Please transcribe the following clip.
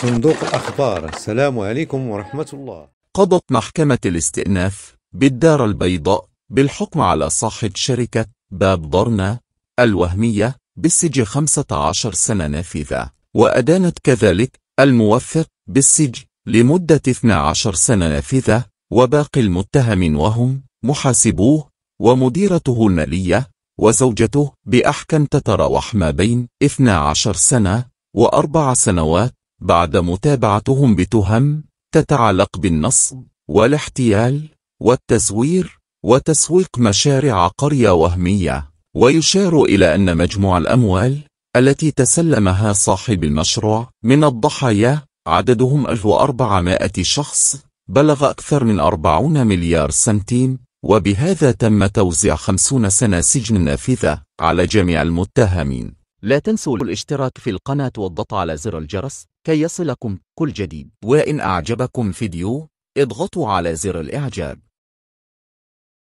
صندوق الأخبار السلام عليكم ورحمة الله قضت محكمة الاستئناف بالدار البيضاء بالحكم على صاحب شركة باب ضرنا الوهمية بالسجن 15 سنة نافذة وأدانت كذلك الموفق بالسجن لمدة 12 سنة نافذة وباقي المتهم وهم محاسبوه ومديرته المالية وزوجته بأحكام تتراوح ما بين 12 سنة وأربع سنوات بعد متابعتهم بتهم تتعلق بالنصب والاحتيال والتزوير وتسويق مشاريع قرية وهمية ويشار إلى أن مجموع الأموال التي تسلمها صاحب المشروع من الضحايا عددهم 1400 شخص بلغ أكثر من 40 مليار سنتيم وبهذا تم توزيع 50 سنة سجن نافذة على جميع المتهمين لا تنسوا الاشتراك في القناة والضغط على زر الجرس كي يصلكم كل جديد وإن أعجبكم فيديو اضغطوا على زر الإعجاب